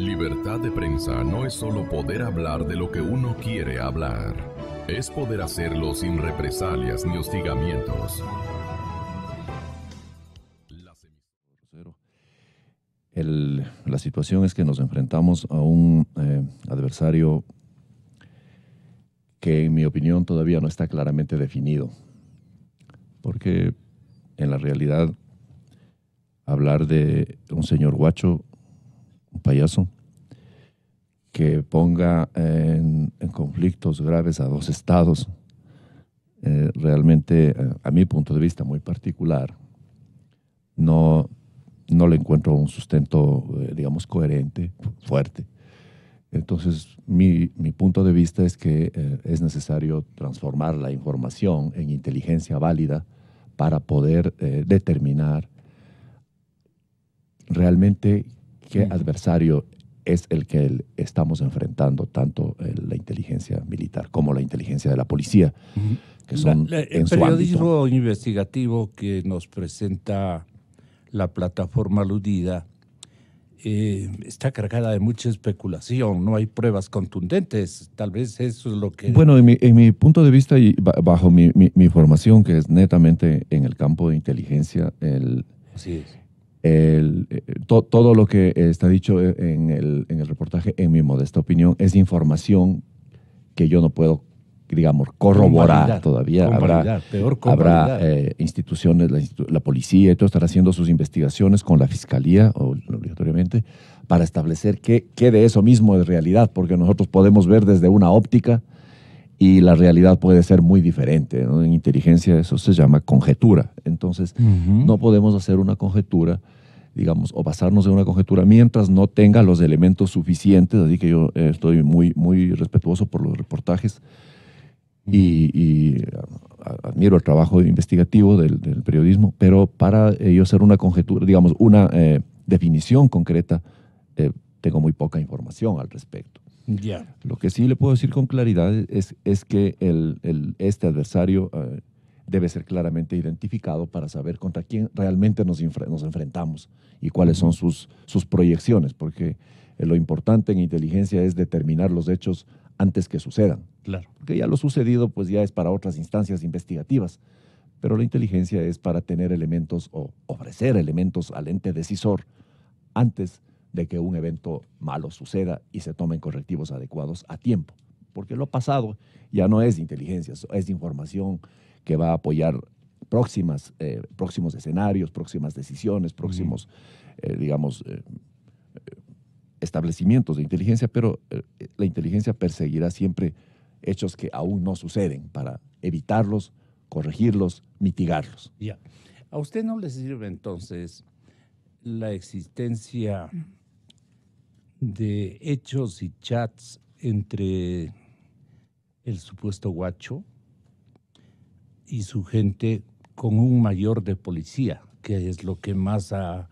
Libertad de prensa no es solo poder hablar de lo que uno quiere hablar, es poder hacerlo sin represalias ni hostigamientos. la situación es que nos enfrentamos a un eh, adversario que en mi opinión todavía no está claramente definido, porque en la realidad hablar de un señor guacho un payaso, que ponga en, conflictos graves a dos estados, eh, realmente, eh, a mi punto de vista muy particular, no, no le encuentro un sustento, eh, digamos, coherente, fuerte. Entonces, mi, punto de vista es que es necesario transformar la información en inteligencia válida para poder determinar realmente qué adversario es el que estamos enfrentando, tanto eh, la inteligencia militar como la inteligencia de la policía. que son el periodismo investigativo que nos presenta la plataforma aludida eh, está cargada de mucha especulación, no hay pruebas contundentes, tal vez eso es lo que... Bueno, en mi, punto de vista y bajo mi, formación, que es netamente en el campo de inteligencia, el, el todo lo que eh, está dicho eh, en el, reportaje, en mi modesta opinión, es información que yo no puedo digamos, corroborar todavía. habrá eh, instituciones, la, policía y todo estará haciendo sus investigaciones con la fiscalía, obligatoriamente, para establecer qué, de eso mismo es realidad, porque nosotros podemos ver desde una óptica y la realidad puede ser muy diferente. En inteligencia eso se llama conjetura. Entonces, no podemos hacer una conjetura digamos, o basarnos en una conjetura mientras no tenga los elementos suficientes, así que yo eh, estoy muy, muy respetuoso por los reportajes y, admiro el trabajo investigativo del, periodismo, pero para ello eh, yo hacer una conjetura, digamos, una eh, definición concreta, tengo muy poca información al respecto. ya Lo que sí le puedo decir con claridad es, es que este adversario debe ser claramente identificado para saber contra quién realmente nos, nos enfrentamos y cuáles son sus, sus proyecciones, porque eh, lo importante en inteligencia es determinar los hechos antes que sucedan. Claro. Porque ya lo sucedido pues ya es para otras instancias investigativas, pero la inteligencia es para tener elementos o ofrecer elementos al ente decisor antes de que un evento malo suceda y se tomen correctivos adecuados a tiempo. Porque lo pasado ya no es inteligencia, es información que va a apoyar próximas, eh, próximos escenarios, próximas decisiones, próximos, eh, digamos, eh, establecimientos de inteligencia, pero la inteligencia perseguirá siempre hechos que aún no suceden para evitarlos, corregirlos, mitigarlos. Ya. ¿A usted no le sirve entonces la existencia de hechos y chats entre el supuesto guacho? y su gente con un mayor de policía, que es lo que más ha,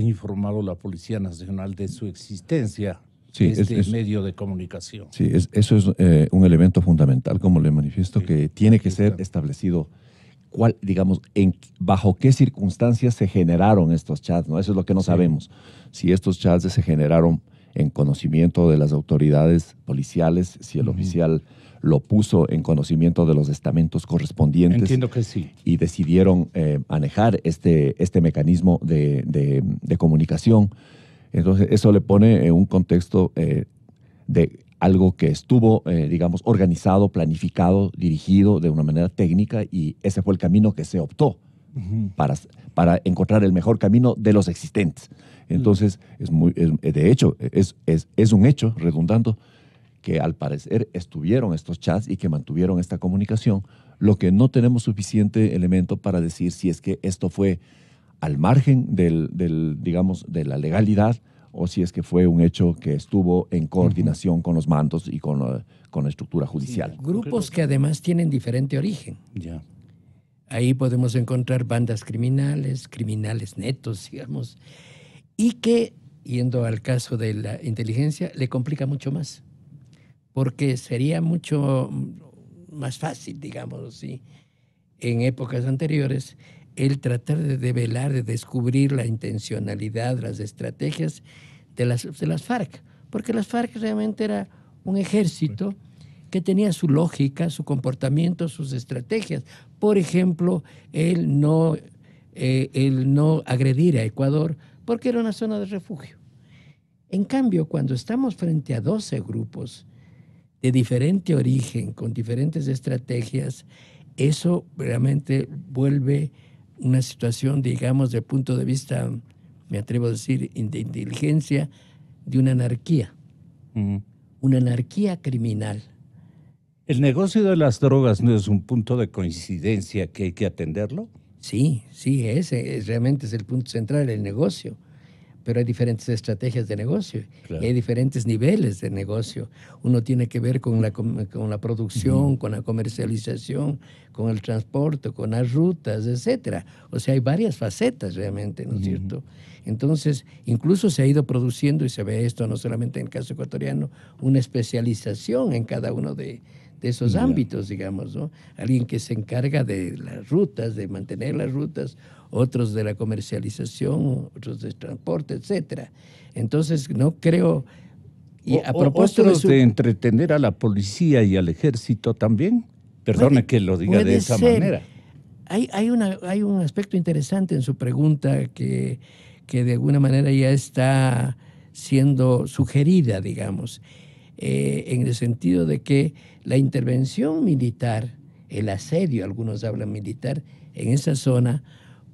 informado la Policía Nacional de su existencia. este medio de comunicación. Sí, eso es eh, un elemento fundamental, como le manifiesto, que tiene que ser establecido cuál, digamos, en, bajo qué circunstancias se generaron estos chats, ¿no? Eso es lo que no sabemos. Si estos chats se generaron en conocimiento de las autoridades policiales, si el oficial lo puso en conocimiento de los estamentos correspondientes. que sí. Y decidieron eh, manejar este, este mecanismo de, comunicación. Entonces, eso le pone en un contexto eh, de algo que estuvo, eh, digamos, organizado, planificado, dirigido de una manera técnica y ese fue el camino que se optó para, para encontrar el mejor camino de los existentes. Entonces, es muy, de hecho, es, es un hecho, redundando, que al parecer estuvieron estos chats y que mantuvieron esta comunicación, lo que no tenemos suficiente elemento para decir si es que esto fue al margen del, digamos, de la legalidad o si es que fue un hecho que estuvo en coordinación con los mandos y con eh, la, estructura judicial. grupos que además tienen diferente origen. Ya. Ahí podemos encontrar bandas criminales, criminales netos, digamos, y que, yendo al caso de la inteligencia, le complica mucho más porque sería mucho más fácil, digamos así, en épocas anteriores, el tratar de develar, de descubrir la intencionalidad, las estrategias de las, de las FARC, porque las FARC realmente era un ejército que tenía su lógica, su comportamiento, sus estrategias. Por ejemplo, él no, eh, el no agredir a Ecuador porque era una zona de refugio. En cambio, cuando estamos frente a 12 grupos de diferente origen, con diferentes estrategias, eso realmente vuelve una situación, digamos, de punto de vista, me atrevo a decir, de inteligencia, de una anarquía. Una anarquía criminal. ¿El negocio de las drogas no es un punto de coincidencia que hay que atenderlo? Sí, sí, ese es, realmente es el punto central del negocio pero hay diferentes estrategias de negocio hay diferentes niveles de negocio. Uno tiene que ver con la, con la producción, con la comercialización, con el transporte, con las rutas, etcétera. O sea, hay varias facetas realmente, ¿no es cierto? Entonces, incluso se ha ido produciendo, y se ve esto no solamente en el caso ecuatoriano, una especialización en cada uno de, de esos ámbitos, digamos, ¿no? Alguien que se encarga de las rutas, de mantener las rutas, otros de la comercialización, otros de transporte, etcétera. Entonces, no creo... Y a propósito de, entretener a la policía y al ejército también. Perdone que lo diga de esa manera. Hay, hay, una, hay un aspecto interesante en su pregunta que, que de alguna manera ya está siendo sugerida, digamos, eh, en el sentido de que la intervención militar, el asedio, algunos hablan militar, en esa zona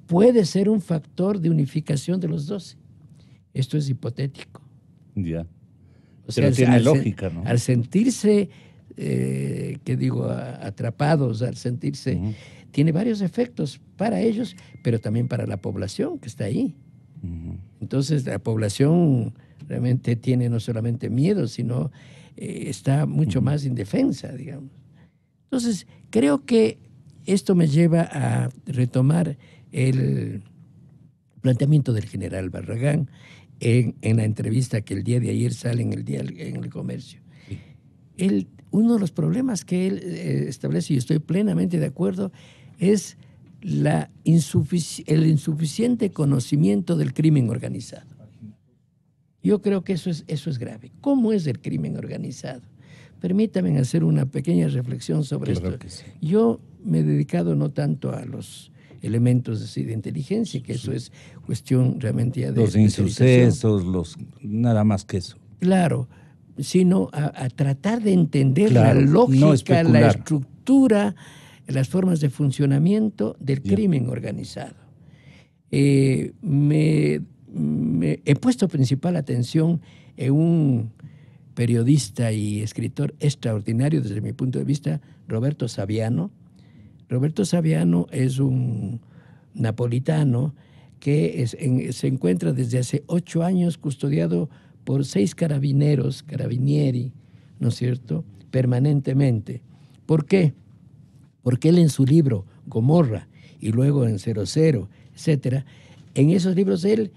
puede ser un factor de unificación de los dos. Esto es hipotético. Ya. O sea, Pero tiene lógica, ¿no? Al sentirse, eh, que digo, atrapados, al sentirse... tiene varios efectos para ellos, pero también para la población que está ahí. Entonces la población realmente tiene no solamente miedo, sino eh, está mucho más indefensa, digamos. Entonces, creo que esto me lleva a retomar el planteamiento del general Barragán en, la entrevista que el día de ayer sale en el, día, en el comercio. uno de los problemas que él eh, establece, y estoy plenamente de acuerdo, es el insuficiente conocimiento del crimen organizado. Yo creo que eso es, eso es grave. ¿Cómo es el crimen organizado? Permítame hacer una pequeña reflexión sobre esto. Yo me he dedicado no tanto a los elementos de inteligencia, que eso es cuestión realmente ya de... Los insucesos, los, nada más que eso. Claro, sino a, tratar de entender la lógica, la estructura, las formas de funcionamiento del crimen organizado. Eh, me Mm, eh, he puesto principal atención en un periodista y escritor extraordinario desde mi punto de vista, Roberto Saviano. Roberto Saviano es un napolitano que se encuentra desde hace ocho años custodiado por seis carabineros, carabinieri, ¿no es cierto?, permanentemente. ¿Por qué? Porque él en su libro Gomorra y luego en 00, etcétera, en esos libros él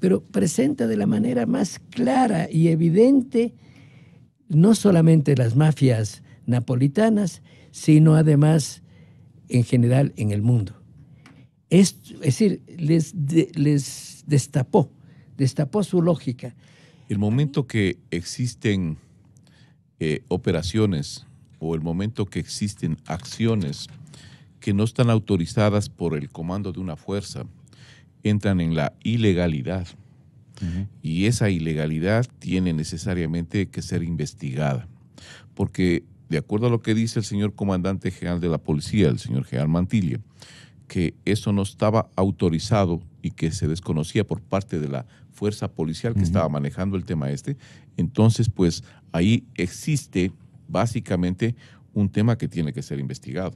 pero presenta de la manera más clara y evidente no solamente las mafias napolitanas, sino además en general en el mundo. Es, decir, les, les destapó, destapó su lógica. El momento que existen eh, operaciones o el momento que existen acciones que no están autorizadas por el comando de una fuerza, entran en la ilegalidad. Y esa ilegalidad tiene necesariamente que ser investigada, porque de acuerdo a lo que dice el señor comandante general de la policía, el señor general Mantilla, que eso no estaba autorizado y que se desconocía por parte de la fuerza policial que estaba manejando el tema este, entonces pues ahí existe básicamente un tema que tiene que ser investigado.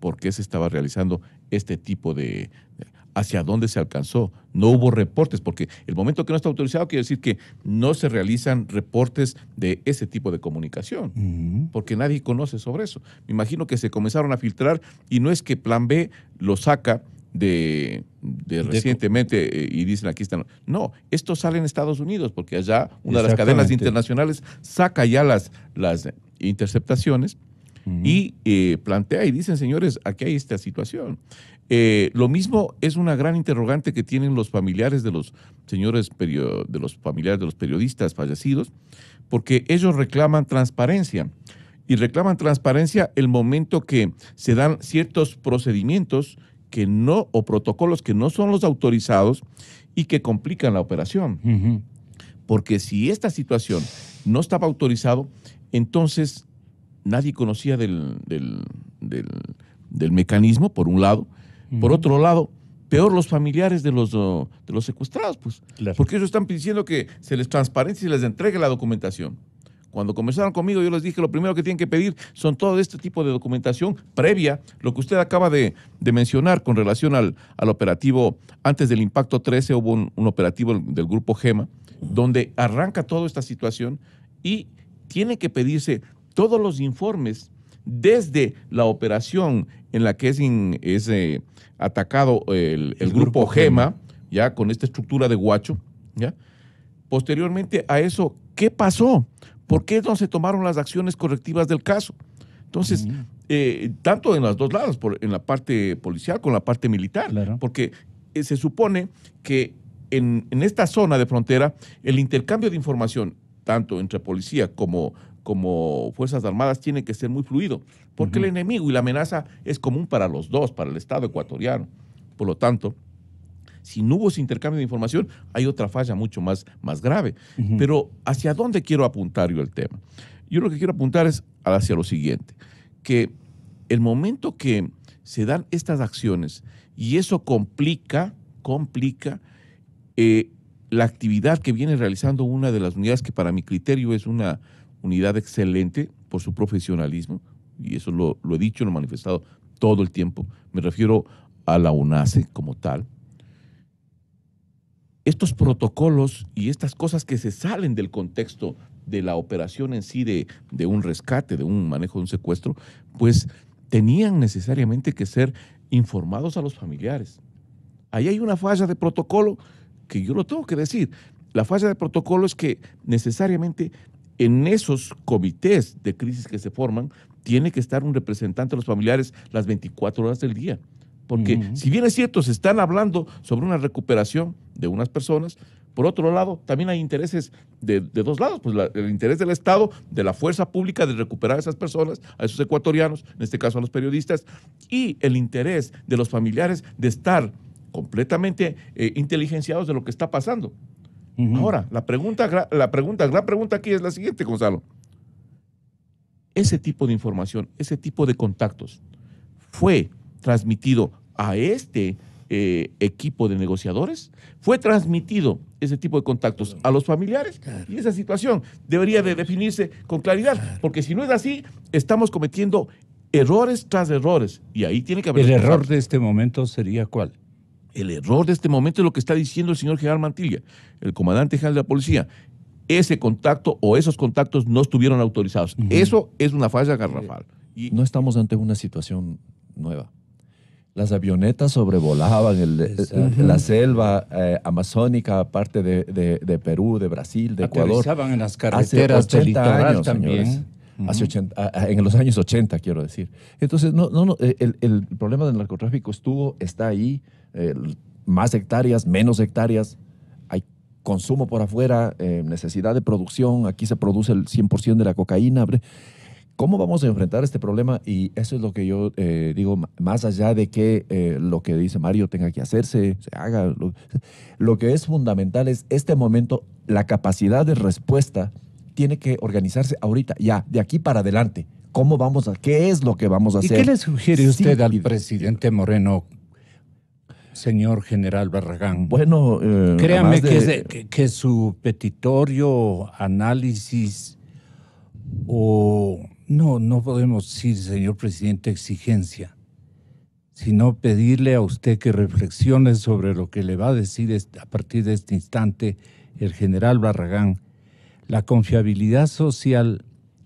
porque se estaba realizando este tipo de hacia dónde se alcanzó. No hubo reportes, porque el momento que no está autorizado quiere decir que no se realizan reportes de ese tipo de comunicación, porque nadie conoce sobre eso. Me imagino que se comenzaron a filtrar y no es que Plan B lo saca de, recientemente eh, y dicen aquí están. No, esto sale en Estados Unidos, porque allá una de las cadenas internacionales saca ya las, las interceptaciones y eh, plantea y dicen, señores, aquí hay esta situación. Eh, lo mismo es una gran interrogante que tienen los familiares de los señores de los familiares de los periodistas fallecidos, porque ellos reclaman transparencia y reclaman transparencia el momento que se dan ciertos procedimientos que no o protocolos que no son los autorizados y que complican la operación. Porque si esta situación no estaba autorizado, entonces nadie conocía del, del, mecanismo, por un lado. Por otro lado, peor los familiares de los, oh, de los secuestrados, pues. Porque ellos están pidiendo que se les transparente y se les entregue la documentación. Cuando comenzaron conmigo, yo les dije lo primero que tienen que pedir son todo este tipo de documentación previa, lo que usted acaba de, mencionar con relación al, operativo. Antes del impacto 13 hubo un, operativo del grupo GEMA, donde arranca toda esta situación y tiene que pedirse todos los informes desde la operación en la que es, eh, atacado el, grupo, Gema, ya con esta estructura de guacho, ¿ya? Posteriormente a eso, ¿qué pasó? ¿Por qué no se tomaron las acciones correctivas del caso? Entonces, mm. eh, tanto en las dos lados, en la parte policial con la parte militar, porque eh, se supone que en, en esta zona de frontera el intercambio de información, tanto entre policía como como Fuerzas Armadas tiene que ser muy fluido, porque el enemigo y la amenaza es común para los dos, para el Estado ecuatoriano. Por lo tanto, si no hubo ese intercambio de información, hay otra falla mucho más, más grave. Pero ¿hacia dónde quiero apuntar yo el tema? Yo lo que quiero apuntar es hacia lo siguiente, que el momento que se dan estas acciones y eso complica, complica eh, la actividad que viene realizando una de las unidades que para mi criterio es una unidad excelente por su profesionalismo, y eso lo, he dicho, lo he manifestado todo el tiempo. Me refiero a la UNACE como tal. Estos protocolos y estas cosas que se salen del contexto de la operación en sí de, de un rescate, de un manejo de un secuestro, pues tenían necesariamente que ser informados a los familiares. Ahí hay una falla de protocolo que yo lo tengo que decir. La falla de protocolo es que necesariamente en esos comités de crisis que se forman, tiene que estar un representante de los familiares las 24 horas del día. Porque si bien es cierto, se están hablando sobre una recuperación de unas personas, por otro lado, también hay intereses de, dos lados, pues el interés del Estado, de la fuerza pública de recuperar a esas personas, a esos ecuatorianos, en este caso a los periodistas, y el interés de los familiares de estar completamente eh, inteligenciados de lo que está pasando. Ahora, la pregunta, la pregunta, la pregunta aquí es la siguiente, Gonzalo. Ese tipo de información, ese tipo de contactos, fue transmitido a este eh, equipo de negociadores, fue transmitido ese tipo de contactos a los familiares y esa situación debería de definirse con claridad, porque si no es así, estamos cometiendo errores tras errores y ahí tiene que haber... El error de este momento sería cuál? El error de este momento es lo que está diciendo el señor general Mantilla, el comandante general de la policía. Ese contacto o esos contactos no estuvieron autorizados. Eso es una falla garrafal. no estamos ante una situación nueva. Las avionetas sobrevolaban la selva eh, amazónica, parte de, Perú, de Brasil, de Ecuador. en las también. 80, en los años 80, quiero decir. Entonces, no, no, el, el, problema del narcotráfico estuvo, está ahí, más hectáreas, menos hectáreas, hay consumo por afuera, eh, necesidad de producción, aquí se produce el 100% de la cocaína. ¿Cómo vamos a enfrentar este problema? Y eso es lo que yo eh, digo, más allá de que eh, lo que dice Mario tenga que hacerse, se haga, lo, lo, que es fundamental es este momento, la capacidad de respuesta tiene que organizarse ahorita, ya, de aquí para adelante. ¿Cómo vamos a, qué es lo que vamos a hacer? ¿Y qué le sugiere usted al presidente Moreno señor general Barragán. Bueno, eh, créame que, su petitorio, análisis o no, no podemos decir, señor presidente, exigencia, sino pedirle a usted que reflexione sobre lo que le va a decir a partir de este instante el general Barragán la confiabilidad social,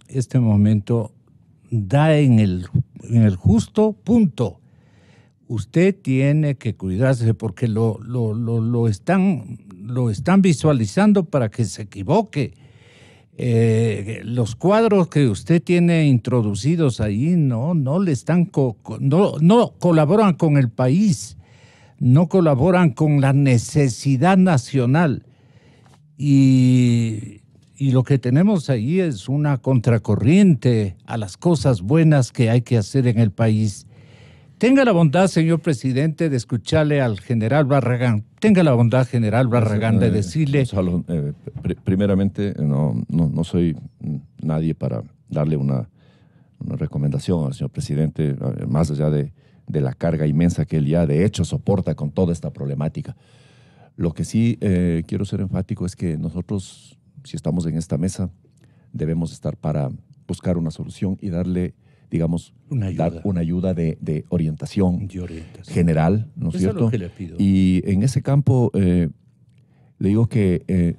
este momento, da en el, en el justo punto. Usted tiene que cuidarse porque lo, están, lo están visualizando para que se equivoque. Eh, los cuadros que usted tiene introducidos ahí no, no le están no colaboran con el país, no colaboran con la necesidad nacional. Y y lo que tenemos ahí es una contracorriente a las cosas buenas que hay que hacer en el país. Tenga la bondad, señor presidente, de escucharle al general Barragán. Tenga la bondad, general Barragán, de eh, decirle... Pues, eh, primeramente, eh, no, no, soy nadie para darle una, recomendación al señor presidente, más allá de, la carga inmensa que él ya de hecho soporta con toda esta problemática. Lo que sí quiero ser enfático es que nosotros si estamos en esta mesa, debemos estar para buscar una solución y darle, digamos, una ayuda, una ayuda de, orientación general, ¿no es cierto? Y en ese campo eh, le digo que eh,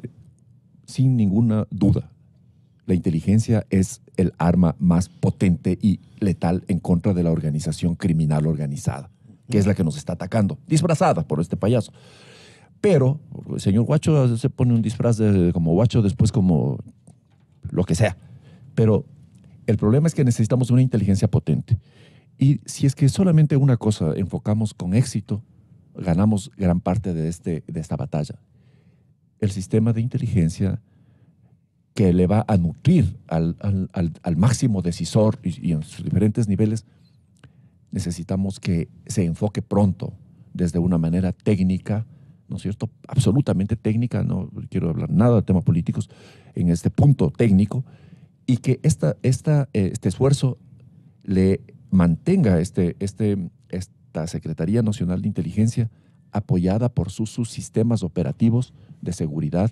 sin ninguna duda, la inteligencia es el arma más potente y letal en contra de la organización criminal organizada, que es la que nos está atacando, disfrazada por este payaso. Pero el señor guacho se pone un disfraz de, como guacho, después como lo que sea. Pero el problema es que necesitamos una inteligencia potente. Y si es que solamente una cosa enfocamos con éxito, ganamos gran parte de, este, de esta batalla. El sistema de inteligencia que le va a nutrir al, máximo decisor y, en sus diferentes niveles, necesitamos que se enfoque pronto desde una manera técnica, ¿no es cierto?, absolutamente técnica, no quiero hablar nada de temas políticos en este punto técnico, y que esta, eh, este esfuerzo le mantenga este, este, esta Secretaría Nacional de Inteligencia apoyada por sus, sistemas operativos de seguridad,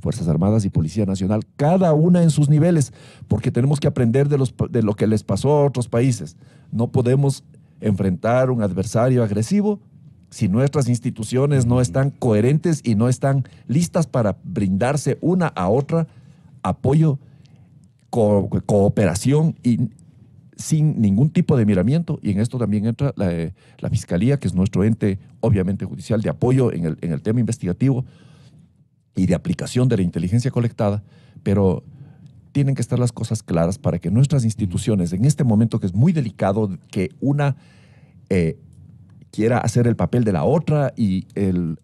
Fuerzas Armadas y Policía Nacional, cada una en sus niveles, porque tenemos que aprender de, los, de lo que les pasó a otros países. No podemos enfrentar un adversario agresivo si nuestras instituciones no están coherentes y no están listas para brindarse una a otra apoyo, cooperación y sin ningún tipo de miramiento. Y en esto también entra eh, la, Fiscalía, que es nuestro ente, obviamente, judicial de apoyo en el, en el tema investigativo y de aplicación de la inteligencia colectada, pero tienen que estar las cosas claras para que nuestras instituciones, en este momento que es muy delicado, que una eh, quiera hacer el papel de la otra y el,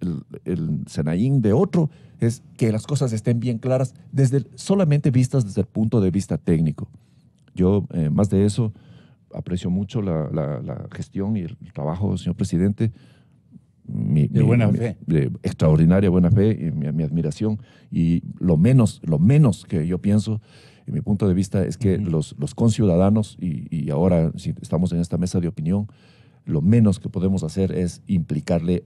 el, Senaín de otro, es que las cosas estén bien claras, desde solamente vistas desde el punto de vista técnico. Yo, eh, más de eso, aprecio mucho la, gestión y el trabajo, señor presidente. de buena fe. De extraordinaria buena fe y mi, admiración. Y lo menos, lo menos que yo pienso, en mi punto de vista, es que los, los conciudadanos, y, y ahora si estamos en esta mesa de opinión, lo menos que podemos hacer es implicarle,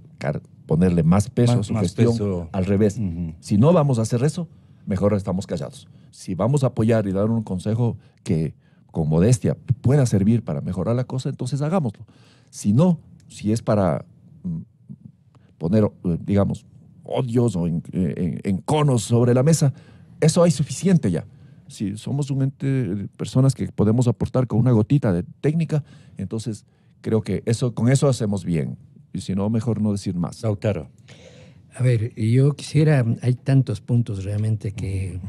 ponerle más peso a su gestión. Al revés, si no vamos a hacer eso, mejor estamos callados. Si vamos a apoyar y dar un consejo que con modestia pueda servir para mejorar la cosa, entonces hagámoslo. Si no, si es para mm, poner, eh, digamos, odios o eh, en, conos sobre la mesa, eso hay suficiente ya si somos un ente, eh, personas que podemos aportar con una gotita de técnica, entonces Creo que eso, con eso hacemos bien. Y si no, mejor no decir más. A ver, yo quisiera, hay tantos puntos realmente que,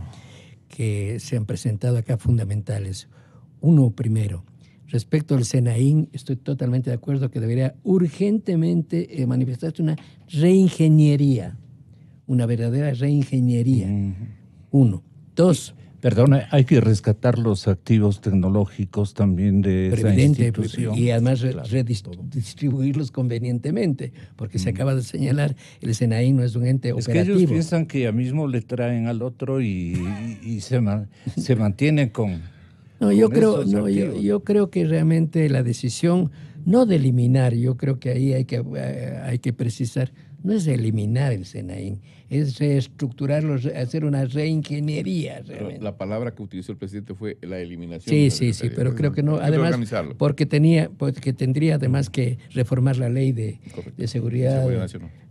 que se han presentado acá fundamentales. Uno primero, respecto al Senaín estoy totalmente de acuerdo que debería urgentemente eh, manifestarse una reingeniería, una verdadera reingeniería. Uno. Dos, Perdón, hay que rescatar los activos tecnológicos también de esa pues, institución. Y además redistribuirlos convenientemente, porque se mm. acaba de señalar, el SENAI no es un ente es que ellos piensan que ya mismo le traen al otro y, se, se mantienen con... No, yo creo, no, yo, creo que realmente la decisión, no de eliminar, yo creo que ahí hay que, eh, hay que precisar, no es eliminar el senaín es reestructurarlo, hacer una reingeniería. Realmente. La palabra que utilizó el presidente fue la eliminación. Sí, sí, sí, pero creo que no. Además, porque, tenía, porque tendría además que reformar la ley de, seguridad,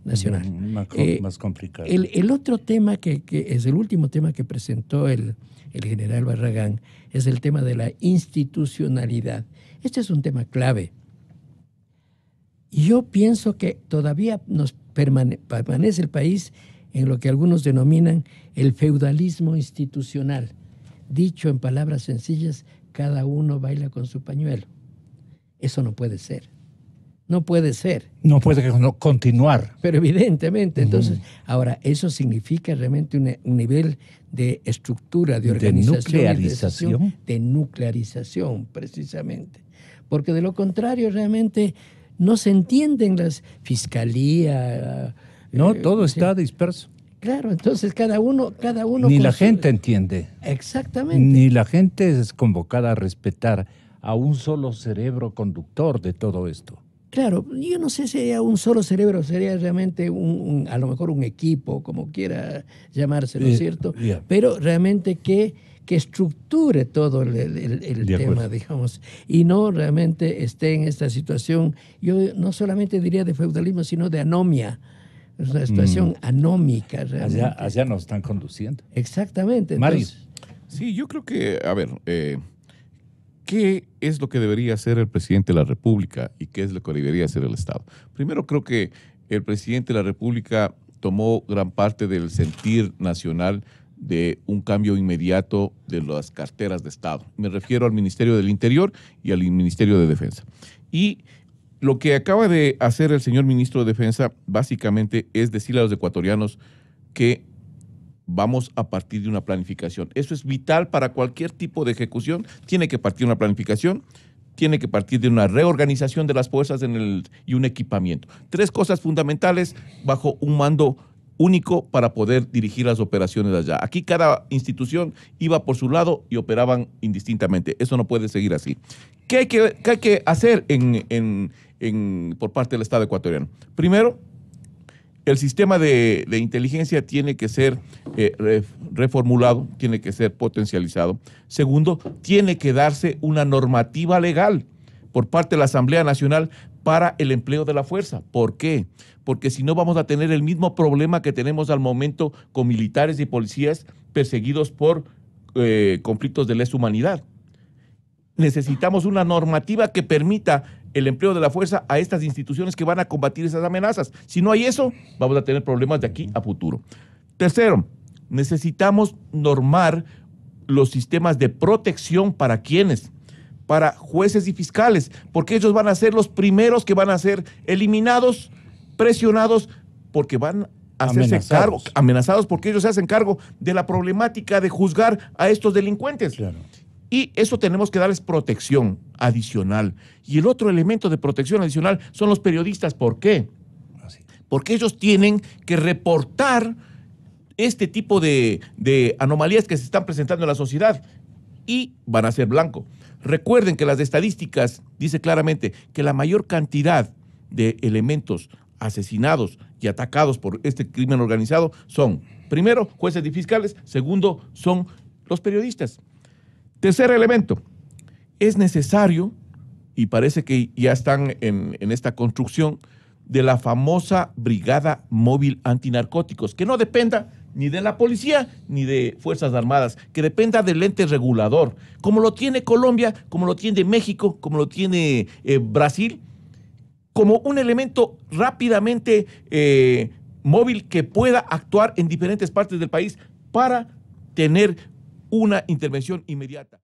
nacional. Mm, eh, más, complicado. El, otro tema que, es el último tema que presentó el, el general Barragán es el tema de la institucionalidad. Este es un tema clave. Yo pienso que todavía nos permanece el país en lo que algunos denominan el feudalismo institucional. Dicho en palabras sencillas, cada uno baila con su pañuelo. Eso no puede ser. No puede ser. No puede continuar. Pero evidentemente, entonces, ahora, eso significa realmente un, nivel de estructura, de organización. De nuclearización. De nuclearización, precisamente. Porque de lo contrario, realmente no se entienden las fiscalía. Eh, no, eh, todo está disperso. Claro, entonces cada uno, cada uno. Ni la gente entiende. Exactamente. Ni la gente es convocada a respetar a un solo cerebro conductor de todo esto. Claro, yo no sé si a un solo cerebro, sería realmente un, a lo mejor un equipo, como quiera llamarse, eh, cierto? Pero realmente que que estructure todo el, tema, digamos, y no realmente esté en esta situación, yo no solamente diría de feudalismo, sino de anomia. Es una mm. situación anómica. Realmente. Allá, nos están conduciendo. Exactamente. Maris. Sí, yo creo que, a ver, eh, ¿qué es lo que debería hacer el presidente de la República y qué es lo que debería hacer el Estado? Primero, creo que el presidente de la República tomó gran parte del sentir nacional de un cambio inmediato de las carteras de Estado. Me refiero al Ministerio del Interior y al Ministerio de Defensa. Y lo que acaba de hacer el señor ministro de Defensa básicamente es decirle a los ecuatorianos que vamos a partir de una planificación. Eso es vital para cualquier tipo de ejecución. Tiene que partir de una planificación, tiene que partir de una reorganización de las fuerzas en el, y un equipamiento. Tres cosas fundamentales bajo un mando único para poder dirigir las operaciones allá. Aquí cada institución iba por su lado y operaban indistintamente. Eso no puede seguir así. ¿Qué hay que, hay que hacer en, por parte del Estado ecuatoriano? Primero, el sistema de, inteligencia tiene que ser eh, reformulado, tiene que ser potencializado. Segundo, tiene que darse una normativa legal por parte de la Asamblea Nacional para el empleo de la fuerza. ¿Por qué? Porque si no vamos a tener el mismo problema que tenemos al momento con militares y policías perseguidos por eh, conflictos de lesa humanidad. Necesitamos una normativa que permita el empleo de la fuerza a estas instituciones que van a combatir esas amenazas. Si no hay eso, vamos a tener problemas de aquí a futuro. Tercero, necesitamos normar los sistemas de protección para quienes para jueces y fiscales, porque ellos van a ser los primeros que van a ser eliminados, presionados, porque van a hacerse cargo, amenazados porque ellos se hacen cargo de la problemática de juzgar a estos delincuentes. Y eso tenemos que darles protección adicional. Y el otro elemento de protección adicional son los periodistas. ¿Por qué? Ah, porque ellos tienen que reportar este tipo de anomalías que se están presentando en la sociedad y van a ser blanco Recuerden que las estadísticas dice claramente que la mayor cantidad de elementos asesinados y atacados por este crimen organizado son, primero, jueces y fiscales, segundo, son los periodistas. Tercer elemento, es necesario, y parece que ya están en esta construcción, de la famosa Brigada Móvil Antinarcóticos, que no dependa ni de la policía, ni de Fuerzas Armadas, que dependa del ente regulador, como lo tiene Colombia, como lo tiene México, como lo tiene eh, Brasil, como un elemento rápidamente eh, móvil que pueda actuar en diferentes partes del país para tener una intervención inmediata.